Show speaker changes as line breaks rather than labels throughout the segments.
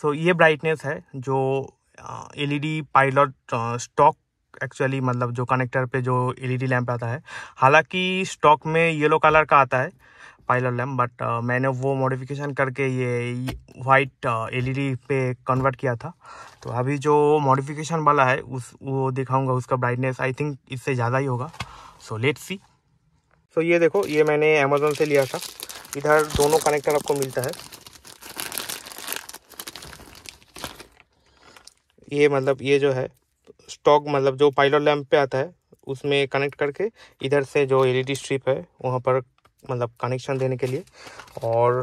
सो so, ये brightness है जो L E D pilot stock actually मतलब जो कनेक्टर पे जो एलईडी लैंप e आता है हालांकि स्टॉक में येलो कलर का आता है पाइलर लैम्प बट uh, मैंने वो मॉडिफिकेशन करके ये वाइट एलईडी uh, पे कन्वर्ट किया था तो अभी जो मॉडिफिकेशन वाला है उस वो दिखाऊंगा उसका ब्राइटनेस आई थिंक इससे ज़्यादा ही होगा सो लेट सी सो ये देखो ये मैंने अमेजोन से लिया था इधर दोनों कनेक्टर आपको मिलता है ये मतलब ये जो है स्टॉक मतलब जो पायलट लैम्प पे आता है उसमें कनेक्ट करके इधर से जो एलईडी स्ट्रिप है वहाँ पर मतलब कनेक्शन देने के लिए और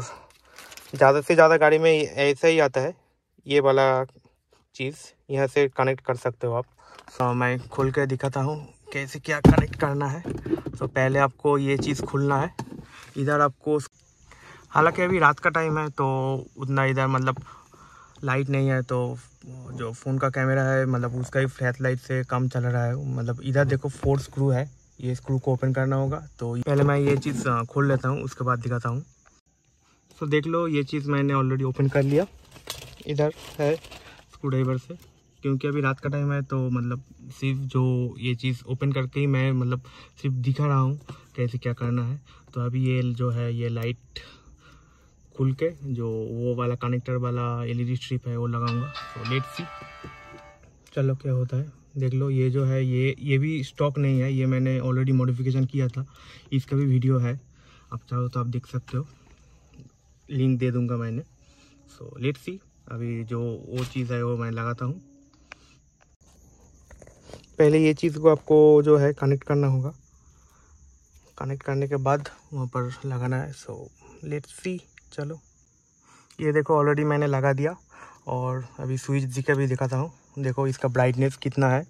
ज़्यादा से ज़्यादा गाड़ी में ऐसा ही आता है ये वाला चीज़ यहाँ से कनेक्ट कर सकते हो आप तो मैं खुल के दिखाता हूँ कैसे क्या कनेक्ट करना है तो पहले आपको ये चीज़ खुलना है इधर आपको हालांकि अभी रात का टाइम है तो उतना इधर मतलब लाइट नहीं है तो जो फ़ोन का कैमरा है मतलब उसका ही फ्लैश लाइट से कम चल रहा है मतलब इधर देखो फोर स्क्रू है ये स्क्रू को ओपन करना होगा तो पहले मैं ये चीज़ हाँ, खोल लेता हूँ उसके बाद दिखाता हूँ सो तो देख लो ये चीज़ मैंने ऑलरेडी ओपन कर लिया इधर है स्क्रू ड्राइवर से क्योंकि अभी रात का टाइम है तो मतलब सिर्फ जो ये चीज़ ओपन करके ही मैं मतलब सिर्फ दिखा रहा हूँ कैसे क्या करना है तो अभी ये जो है ये लाइट खुल के जो वो वाला कनेक्टर वाला एलईडी स्ट्रिप है वो लगाऊंगा तो लेट सी चलो क्या होता है देख लो ये जो है ये ये भी स्टॉक नहीं है ये मैंने ऑलरेडी मॉडिफिकेशन किया था इसका भी वीडियो है आप चाहो तो आप देख सकते हो लिंक दे दूंगा मैंने सो लेट सी अभी जो वो चीज़ है वो मैं लगाता हूँ पहले ये चीज़ को आपको जो है कनेक्ट करना होगा कनेक्ट करने के बाद वहाँ पर लगाना है सो लेट्स सी चलो ये देखो ऑलरेडी मैंने लगा दिया और अभी स्विच जी भी दिखाता हूँ देखो इसका ब्राइटनेस कितना है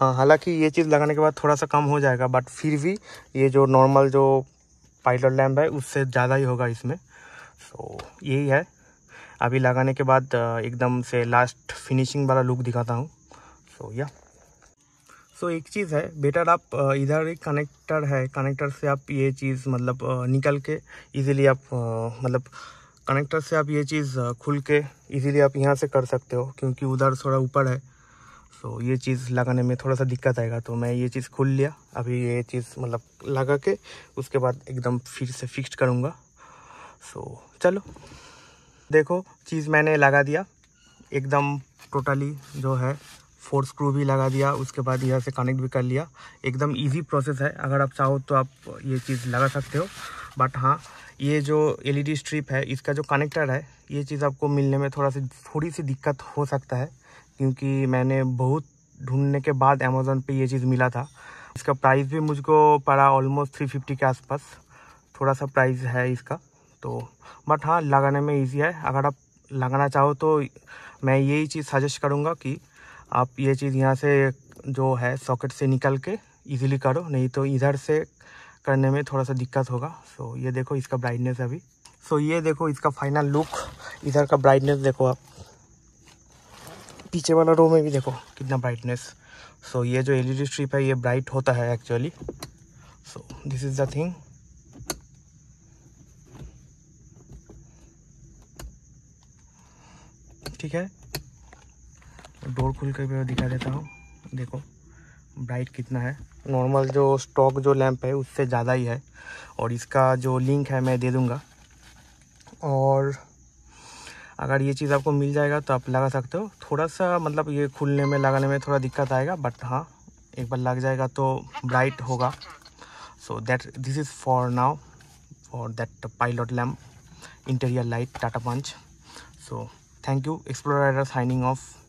हाँ हालांकि ये चीज़ लगाने के बाद थोड़ा सा कम हो जाएगा बट फिर भी ये जो नॉर्मल जो पाइलट लैम्प है उससे ज़्यादा ही होगा इसमें सो so, यही है अभी लगाने के बाद एकदम से लास्ट फिनिशिंग वाला लुक दिखाता हूँ सो या सो so, एक चीज़ है बेटर आप इधर एक कनेक्टर है कनेक्टर से आप ये चीज़ मतलब निकल के इजीली आप मतलब कनेक्टर से आप ये चीज़ खुल के इजीली आप यहाँ से कर सकते हो क्योंकि उधर थोड़ा ऊपर है सो so, ये चीज़ लगाने में थोड़ा सा दिक्कत आएगा तो मैं ये चीज़ खुल लिया अभी ये चीज़ मतलब लगा के उसके बाद एकदम फिर से फिक्स करूँगा सो so, चलो देखो चीज़ मैंने लगा दिया एकदम टोटली जो है फोर स्क्रू भी लगा दिया उसके बाद यहाँ से कनेक्ट भी कर लिया एकदम इजी प्रोसेस है अगर आप चाहो तो आप ये चीज़ लगा सकते हो बट हाँ ये जो एलईडी स्ट्रिप e है इसका जो कनेक्टर है ये चीज़ आपको मिलने में थोड़ा सी थोड़ी सी दिक्कत हो सकता है क्योंकि मैंने बहुत ढूंढने के बाद अमेज़ोन पर यह चीज़ मिला था इसका प्राइस भी मुझको पड़ा ऑलमोस्ट थ्री फिफ्टी के आसपास थोड़ा सा प्राइस है इसका तो बट हाँ लगाने में ईजी है अगर आप लगाना चाहो तो मैं यही चीज़ सजेस्ट करूँगा कि आप ये चीज़ यहाँ से जो है सॉकेट से निकल के इजीली करो नहीं तो इधर से करने में थोड़ा सा दिक्कत होगा सो ये देखो इसका ब्राइटनेस अभी सो ये देखो इसका फाइनल लुक इधर का ब्राइटनेस देखो आप पीछे वाला रो में भी देखो कितना ब्राइटनेस सो ये जो एल स्ट्रिप है ये ब्राइट होता है actually so this is the thing ठीक है डोर खुल कर मैं दिखा देता हूँ देखो ब्राइट कितना है नॉर्मल जो स्टॉक जो लैंप है उससे ज़्यादा ही है और इसका जो लिंक है मैं दे दूँगा और अगर ये चीज़ आपको मिल जाएगा तो आप लगा सकते हो थोड़ा सा मतलब ये खुलने में लगाने में थोड़ा दिक्कत आएगा बट हाँ एक बार लग जाएगा तो ब्राइट होगा so that this is for now for that pilot lamp interior light Tata Punch so thank you explore signing of